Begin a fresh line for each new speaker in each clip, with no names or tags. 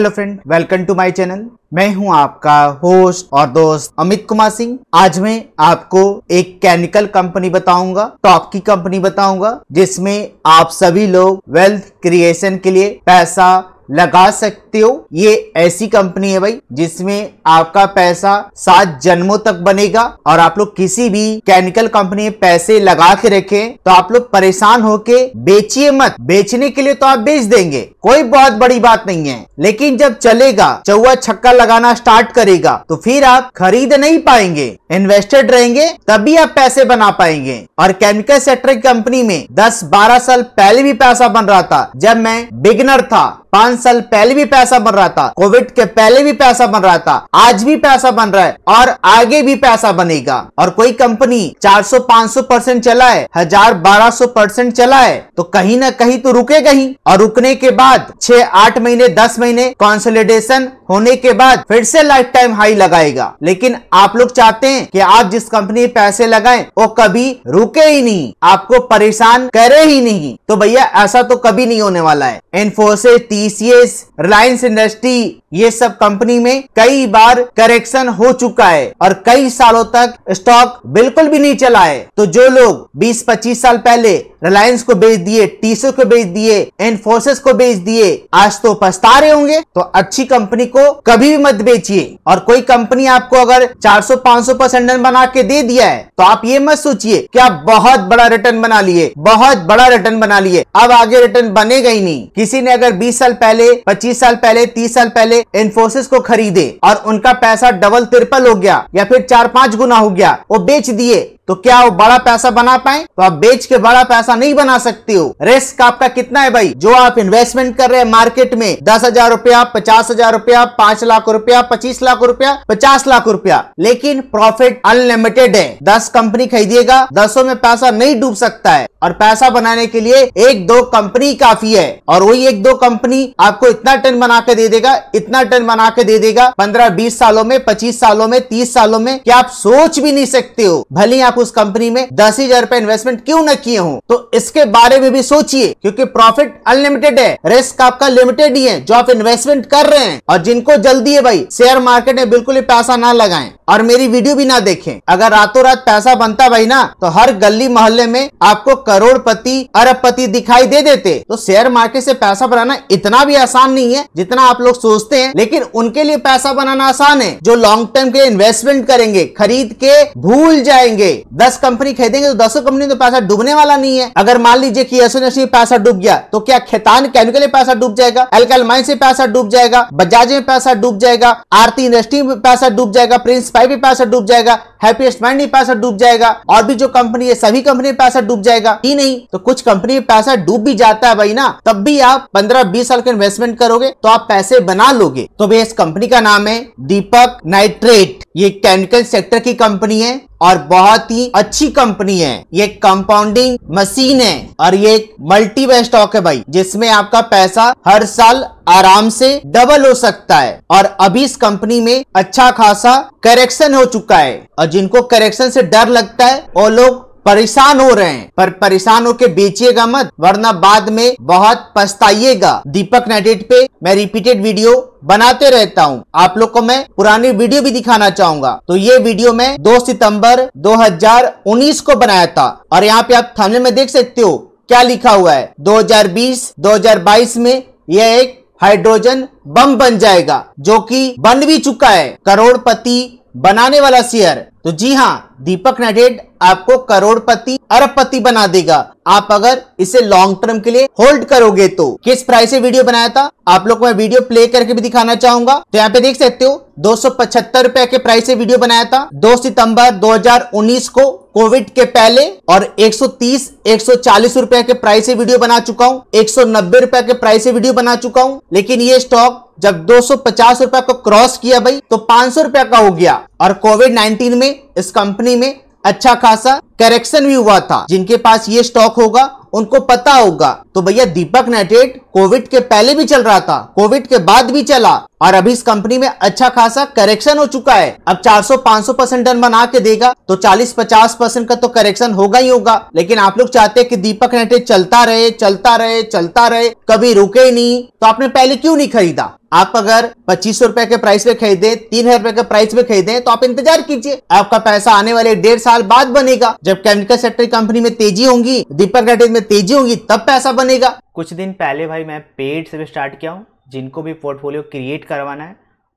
hello friend welcome to my channel मैं हूं आपका होस्ट और दोस्त अमित कुमार सिंह आज मैं आपको एक केमिकल कंपनी बताऊंगा टॉप की कंपनी बताऊंगा जिसमें आप सभी लोग वेल्थ क्रिएशन के लिए पैसा लगा सकते हो ये ऐसी कंपनी है भाई जिसमें आपका पैसा सात जन्मों तक बनेगा और आप लोग किसी भी केमिकल कंपनी में पैसे लगा के रखे तो आप लोग परेशान होके बेचिए मत बेचने के लिए तो आप बेच देंगे कोई बहुत बड़ी बात नहीं है लेकिन जब चलेगा चौवा छक्का लगाना स्टार्ट करेगा तो फिर आप खरीद नहीं पाएंगे इन्वेस्टेड रहेंगे तभी आप पैसे बना पाएंगे और केमिकल सेक्टर की कंपनी में दस बारह साल पहले भी पैसा बन रहा था जब मैं बिगनर था पांच साल पहले भी पैसा बन रहा था कोविड के पहले भी पैसा बन रहा था आज भी पैसा बन रहा है और आगे भी पैसा बनेगा और कोई कंपनी 400-500 परसेंट चला है हजार बारह सौ परसेंट चला है तो कहीं ना कहीं तो रुकेगा ही और रुकने के बाद छह आठ महीने दस महीने कॉन्सोलिडेशन होने के बाद फिर से लाइफ टाइम हाई लगाएगा लेकिन आप लोग चाहते हैं कि आप जिस कंपनी पैसे लगाएं वो कभी रुके ही नहीं आपको परेशान करे ही नहीं तो भैया ऐसा तो कभी नहीं होने वाला है इन्फोसिस टीसीएस रिलायंस इंडस्ट्री ये सब कंपनी में कई बार करेक्शन हो चुका है और कई सालों तक स्टॉक बिल्कुल भी नहीं चला है तो जो लोग 20-25 साल पहले रिलायंस को बेच दिए टीसो को बेच दिए एनफोर्सेस को बेच दिए आज तो पछता रहे होंगे तो अच्छी कंपनी को कभी भी मत बेचिए और कोई कंपनी आपको अगर 400-500 परसेंट बना के दे दिया है तो आप ये मत सोचिए कि आप बहुत बड़ा रिटर्न बना लिए बहुत बड़ा रिटर्न बना लिए अब आगे रिटर्न बनेगा ही नहीं किसी ने अगर बीस साल पहले पच्चीस साल पहले तीस साल पहले इन्फोसिस को खरीदे और उनका पैसा डबल तिरपल हो गया या फिर चार पांच गुना हो गया वो बेच दिए तो क्या वो बड़ा पैसा बना पाए तो आप बेच के बड़ा पैसा पैसा नहीं बना सकते हो रिस्क आपका कितना है भाई जो आप इन्वेस्टमेंट कर रहे हैं मार्केट में दस हजार रुपया पचास हजार रुपया पांच लाख रुपया पच्चीस लाख रुपया पचास लाख रुपया लेकिन प्रॉफिट अनलिमिटेड है दस कंपनी खरीदिएगा दसों में पैसा नहीं डूब सकता है और पैसा बनाने के लिए एक दो कंपनी काफी है और वही एक दो कंपनी आपको इतना टन बना के दे देगा इतना टन बना के दे देगा पंद्रह बीस सालों में पच्चीस सालों में तीस सालों में क्या आप सोच भी नहीं सकते हो भले आप उस कंपनी में दस हजार रुपए इन्वेस्टमेंट क्यों न किए हो तो इसके बारे में भी सोचिए क्योंकि प्रॉफिट अनलिमिटेड है रिस्क आपका लिमिटेड ही है जो आप इन्वेस्टमेंट कर रहे हैं और जिनको जल्दी है भाई शेयर मार्केट में बिल्कुल ही पैसा ना लगाए और मेरी वीडियो भी ना देखें अगर रातों रात पैसा बनता भाई ना तो हर गली मोहल्ले में आपको करोड़पति अरबपति दिखाई दे देते तो शेयर मार्केट से पैसा बनाना इतना भी आसान नहीं है जितना आप लोग सोचते हैं लेकिन उनके लिए पैसा बनाना आसान है जो लॉन्ग टर्म के इन्वेस्टमेंट करेंगे खरीद के भूल जाएंगे दस कंपनी खरीदेंगे तो दसों कंपनी तो पैसा डूबने वाला नहीं है अगर मान लीजिए कि एसोनेस में पैसा डूब गया तो क्या खेतान केमिकल में पैसा डूब जाएगा एल्काइल माइन से पैसा डूब जाएगा बजाज में पैसा डूब जाएगा आरती इंडस्ट्री में पैसा डूब जाएगा प्रिंस फाइव में पैसा डूब जाएगा हैप्पीएस्ट माइंड भी पैसा डूब जाएगा और भी जो कंपनी है सभी कंपनी पैसा डूब जाएगा ही नहीं तो कुछ कंपनी में पैसा डूब भी जाता है भाई ना तब भी आप पंद्रह बीस साल का इन्वेस्टमेंट करोगे तो आप पैसे बना लोगे तो भाई इस कंपनी का नाम है दीपक नाइट्रेट ये केमिकल सेक्टर की कंपनी है और बहुत ही अच्छी कंपनी है ये कंपाउंडिंग मशीन है और ये एक मल्टी स्टॉक है भाई जिसमें आपका पैसा हर साल आराम से डबल हो सकता है और अभी इस कंपनी में अच्छा खासा करेक्शन हो चुका है और जिनको करेक्शन से डर लगता है वो लोग परेशान हो रहे हैं पर परेशान होकर बेचिएगा मत वरना बाद में बहुत पछताइएगा दीपक नेटेड पे मैं रिपीटेड वीडियो बनाते रहता हूँ आप लोग को मैं पुरानी वीडियो भी दिखाना चाहूंगा तो ये वीडियो मैं 2 सितंबर 2019 को बनाया था और यहाँ पे आप थमले में देख सकते हो क्या लिखा हुआ है 2020 2022 में यह एक हाइड्रोजन बम बन जाएगा जो की बन भी चुका है करोड़पति बनाने वाला शेयर तो जी हाँ दीपक नाडेड आपको करोड़पति अरबपति बना देगा आप अगर इसे लॉन्ग टर्म के लिए होल्ड करोगे तो किस प्राइस से वीडियो बनाया था आप लोग को मैं वीडियो प्ले करके भी दिखाना चाहूंगा तो यहाँ पे देख सकते हो दो रुपए के प्राइस से वीडियो बनाया था 2 सितंबर 2019 को कोविड के पहले और 130 140 रुपए के प्राइस से वीडियो बना चुका हूँ 190 रुपए के प्राइस से वीडियो बना चुका हूँ लेकिन ये स्टॉक जब 250 रुपए को क्रॉस किया भाई तो 500 रुपए का हो गया और कोविड 19 में इस कंपनी में अच्छा खासा करेक्शन भी हुआ था जिनके पास ये स्टॉक होगा उनको पता होगा तो भैया दीपक नाइट्रेट कोविड के पहले भी चल रहा था कोविड के बाद भी चला और अभी इस कंपनी में अच्छा खासा करेक्शन हो चुका है अब 400-500 परसेंट डन बना के देगा तो 40-50 परसेंट का तो करेक्शन होगा ही होगा लेकिन आप लोग चाहते हैं कि दीपक नाइट्रेट चलता रहे चलता रहे चलता रहे कभी रुके ही नहीं तो आपने पहले क्यों नहीं खरीदा आप अगर पच्चीस सौ रुपए के प्राइस पे खरीदे तीन हजार रुपए के प्राइस पे खरीदे तो आप इंतजार कीजिए आपका पैसा आने वाले डेढ़ साल बाद बनेगा जब केमिकल सेक्टर कंपनी में तेजी होगी दीपक गैटेज में तेजी होगी तब पैसा बनेगा कुछ दिन पहले भाई मैं पेड से भी स्टार्ट किया हूँ जिनको भी पोर्टफोलियो क्रिएट करवाना है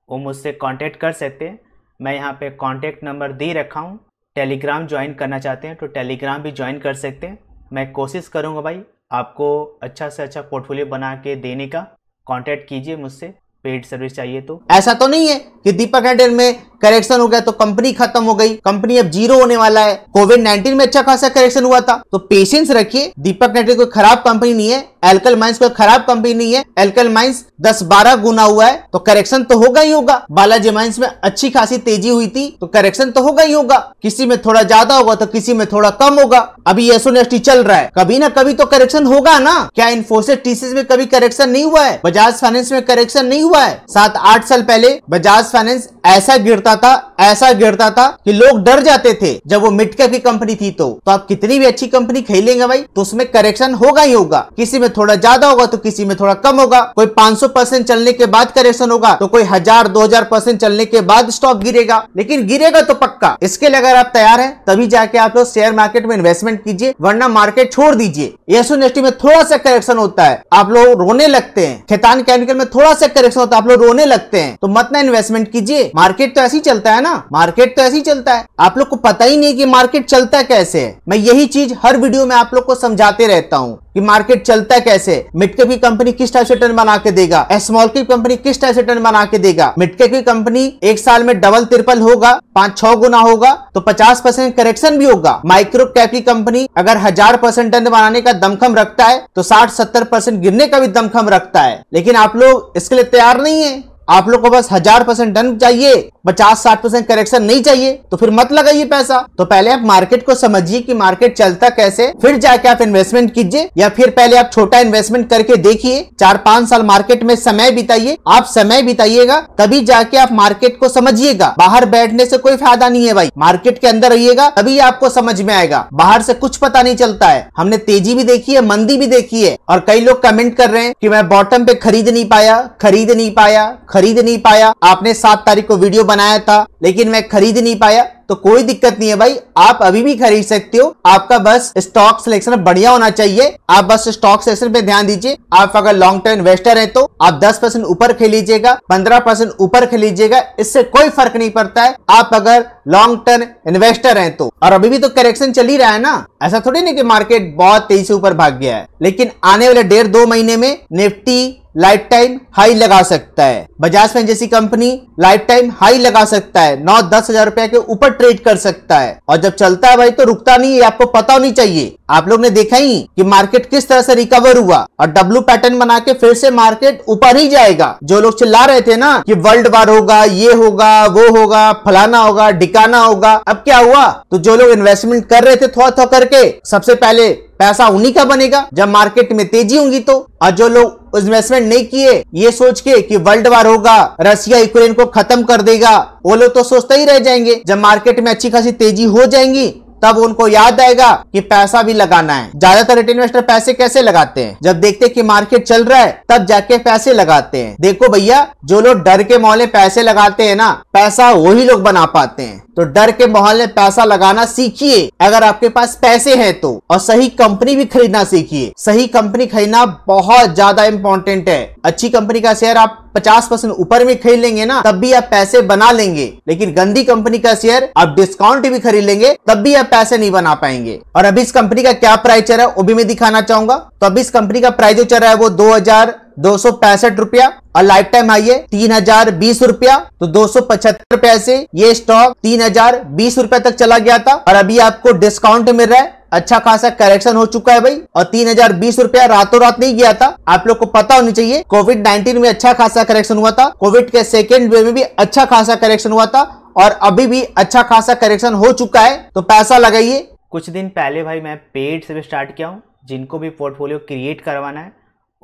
वो मुझसे कॉन्टेक्ट कर सकते हैं मैं यहाँ पे कॉन्टेक्ट नंबर दे रखा हूँ टेलीग्राम ज्वाइन करना चाहते हैं तो टेलीग्राम भी ज्वाइन कर सकते हैं मैं कोशिश करूँगा भाई आपको अच्छा से अच्छा पोर्टफोलियो बना के देने का कॉन्टेक्ट कीजिए मुझसे पेड सर्विस चाहिए तो ऐसा तो नहीं है कि दीपक हैंडल में करेक्शन हो गया तो कंपनी खत्म हो गई कंपनी अब जीरो होने वाला है कोविड नाइन्टीन में अच्छा खासा करेक्शन हुआ था तो पेशेंस रखिए दीपक नेटवर्क कोई खराब कंपनी नहीं है एल्कल माइंस कोई खराब कंपनी नहीं है एल्कल माइंस 10-12 गुना हुआ है तो करेक्शन तो होगा ही होगा बालाजी माइंस में अच्छी खासी तेजी हुई थी तो करेक्शन तो होगा ही होगा किसी में थोड़ा ज्यादा होगा तो किसी में थोड़ा कम होगा अभी एसओ नेस्टी चल रहा है कभी ना कभी तो करेक्शन होगा ना क्या इन्फोसिस टीसीस में कभी करेक्शन नहीं हुआ है बजाज फाइनेंस में करेक्शन नहीं हुआ है सात आठ साल पहले बजाज फाइनेंस ऐसा गिरता था ऐसा गिरता था कि लोग डर जाते थे जब वो मिटका की कंपनी थी तो तो आप कितनी भी अच्छी कंपनी खेलेंगे भाई तो उसमें करेक्शन होगा ही होगा किसी में थोड़ा ज्यादा होगा तो किसी में थोड़ा कम होगा कोई 500 परसेंट चलने के बाद करेक्शन होगा तो कोई हजार दो हजार परसेंट चलने के बाद स्टॉक गिरेगा लेकिन गिरेगा तो पक्का इसके लिए अगर आप तैयार है तभी जाके आप लोग शेयर मार्केट में इन्वेस्टमेंट कीजिए वरना मार्केट छोड़ दीजिए येसु में थोड़ा सा करेक्शन होता है आप लोग रोने लगते हैं खेतान केमिकल में थोड़ा सा करेक्शन होता है आप लोग रोने लगते हैं तो मत ना इन्वेस्टमेंट कीजिए मार्केट तो ऐसी चलता है ना मार्केट तो ऐसी चलता है आप लोग को पता ही नहीं कि मार्केट चलता कैसे है मैं यही चीज हर वीडियो में आप लोग को समझाते रहता हूँ कि मार्केट चलता है कैसे मिटके की कंपनी किस टाइप से टर्न बना के देगा स्मॉल की कंपनी किस टाइप से टर्न बना के देगा मिटके की कंपनी एक साल में डबल तिरपल होगा पांच छह गुना होगा तो पचास परसेंट करेक्शन भी होगा माइक्रो कैप की कंपनी अगर हजार परसेंट टर्न बनाने का दमखम रखता है तो साठ सत्तर परसेंट गिरने का भी दमखम रखता है लेकिन आप लोग इसके लिए तैयार नहीं है आप लोग को बस हजार परसेंट डन चाहिए पचास साठ परसेंट करेक्शन नहीं चाहिए तो फिर मत लगाइए पैसा तो पहले आप मार्केट को समझिए कि मार्केट चलता कैसे फिर जाके आप इन्वेस्टमेंट कीजिए या फिर पहले आप छोटा इन्वेस्टमेंट करके देखिए चार पांच साल मार्केट में समय बिताइए आप समय बिताइएगा तभी जाके आप मार्केट को समझिएगा बाहर बैठने से कोई फायदा नहीं है भाई मार्केट के अंदर रहिएगा तभी आपको समझ में आएगा बाहर से कुछ पता नहीं चलता है हमने तेजी भी देखी है मंदी भी देखी है और कई लोग कमेंट कर रहे हैं कि मैं बॉटम पे खरीद नहीं पाया खरीद नहीं पाया खरीद नहीं पाया आपने सात तारीख को वीडियो बनाया था लेकिन मैं खरीद नहीं पाया तो कोई दिक्कत नहीं है भाई आप अभी भी खरीद सकते हो आपका बस स्टॉक सिलेक्शन बढ़िया होना चाहिए आप बस स्टॉक सिलेक्शन पे ध्यान दीजिए आप अगर लॉन्ग टर्म इन्वेस्टर है तो आप दस परसेंट ऊपर खरीदिएगा पंद्रह परसेंट ऊपर खरीदिएगा इससे कोई फर्क नहीं पड़ता है आप अगर लॉन्ग टर्म इन्वेस्टर है तो और अभी भी तो करेक्शन चल ही रहा है ना ऐसा थोड़ी ना कि मार्केट बहुत तेजी से ऊपर भाग गया है लेकिन आने वाले डेढ़ दो महीने में निफ्टी लाइफ टाइम हाई लगा सकता है बजाज फैन जैसी कंपनी लाइफ टाइम हाई लगा सकता है नौ दस हजार रुपए के ऊपर ट्रेड कर सकता है और जब चलता है भाई तो रुकता नहीं है आपको पता होनी चाहिए आप लोग ने देखा ही कि मार्केट किस तरह से रिकवर हुआ और डब्लू पैटर्न बना के फिर से मार्केट ऊपर ही जाएगा जो लोग चिल्ला रहे थे ना कि वर्ल्ड वार होगा ये होगा वो होगा फलाना होगा ढिकाना होगा अब क्या हुआ तो जो लोग इन्वेस्टमेंट कर रहे थे थोड़ा थोड़ा करके सबसे पहले पैसा उन्हीं का बनेगा जब मार्केट में तेजी होगी तो और जो लोग इन्वेस्टमेंट नहीं किए ये सोच के कि वर्ल्ड वार होगा रशिया यूक्रेन को खत्म कर देगा वो लोग तो सोचते ही रह जाएंगे जब मार्केट में अच्छी खासी तेजी हो जाएंगी तब उनको याद आएगा कि पैसा भी लगाना है ज्यादातर रिटेल इन्वेस्टर पैसे कैसे लगाते हैं जब देखते कि मार्केट चल रहा है तब जाके पैसे लगाते हैं देखो भैया जो लोग डर के मोहल्ले पैसे लगाते हैं ना पैसा वही लोग बना पाते हैं तो डर के माहौल में पैसा लगाना सीखिए अगर आपके पास पैसे हैं तो और सही कंपनी भी खरीदना सीखिए सही कंपनी खरीदना बहुत ज्यादा इंपॉर्टेंट है अच्छी कंपनी का शेयर आप पचास परसेंट ऊपर में खरीद लेंगे ना तब भी आप पैसे बना लेंगे लेकिन गंदी कंपनी का शेयर आप डिस्काउंट भी खरीद लेंगे तब भी आप पैसे नहीं बना पाएंगे और अभी इस कंपनी का क्या प्राइस चल रहा है वो भी मैं दिखाना चाहूंगा तो अभी इस कंपनी का प्राइस जो चल रहा है वो दो हजार दो सौ पैंसठ रुपया और लाइफ टाइम आइए तीन हजार बीस रुपया तो दो सौ पचहत्तर पैसे ये स्टॉक तीन हजार बीस रुपए तक चला गया था और अभी आपको डिस्काउंट मिल रहा है अच्छा खासा करेक्शन हो चुका है भाई और तीन हजार बीस रूपया रातों रात नहीं गया था आप लोग को पता होनी चाहिए कोविड नाइन्टीन में अच्छा खासा करेक्शन हुआ था कोविड के सेकेंड वेव में भी अच्छा खासा करेक्शन हुआ था और अभी भी अच्छा खासा करेक्शन हो चुका है तो पैसा लगाइए कुछ दिन पहले भाई मैं पेड से भी स्टार्ट किया हूँ जिनको भी पोर्टफोलियो क्रिएट करवाना है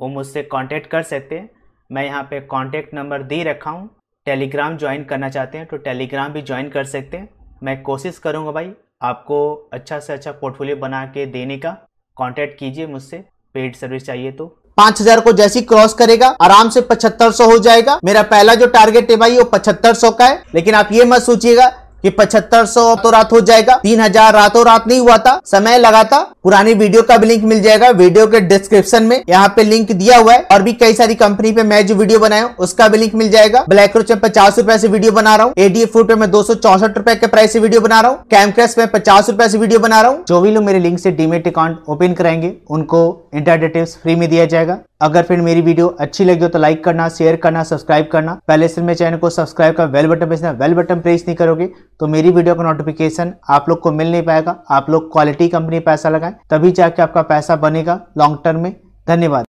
वो मुझसे कांटेक्ट कर सकते हैं मैं यहाँ पे कांटेक्ट नंबर दे रखा हूँ टेलीग्राम ज्वाइन करना चाहते हैं तो टेलीग्राम भी ज्वाइन कर सकते हैं मैं कोशिश करूँगा भाई आपको अच्छा से अच्छा पोर्टफोलियो बना के देने का कॉन्टेक्ट कीजिए मुझसे पेड सर्विस चाहिए तो पांच हजार को जैसी क्रॉस करेगा आराम से पचहत्तर सौ हो जाएगा मेरा पहला जो टारगेट है भाई वो पचहत्तर सौ का है लेकिन आप ये मत सोचिएगा कि पचहत्तर सौ तो रात हो जाएगा तीन हजार रातों रात नहीं हुआ था समय लगा था पुरानी वीडियो का भी लिंक मिल जाएगा वीडियो के डिस्क्रिप्शन में यहाँ पे लिंक दिया हुआ है और भी कई सारी कंपनी पे मैं जो वीडियो बनाया हूँ उसका भी लिंक मिल जाएगा ब्लैक रोच में पचास रुपए से वीडियो बना रहा हूँ एडीए फूड पे मैं दो सौ चौसठ रुपए के प्राइस से वीडियो बना रहा हूँ कैमक्रेस में पचास रुपए से वीडियो बना रहा हूँ जो भी लोग मेरे लिंक से डीमेट अकाउंट ओपन कराएंगे उनको इंटरडेटिव्स फ्री में दिया जाएगा अगर फिर मेरी वीडियो अच्छी लगी हो तो लाइक करना शेयर करना सब्सक्राइब करना पहले से मेरे चैनल को सब्सक्राइब कर bell button press bell button press नहीं करोगे तो मेरी वीडियो का नोटिफिकेशन आप लोग को मिल नहीं पाएगा आप लोग क्वालिटी कंपनी पैसा लगाए है तभी जाके आपका पैसा बनेगा लॉन्ग टर्म में धन्यवाद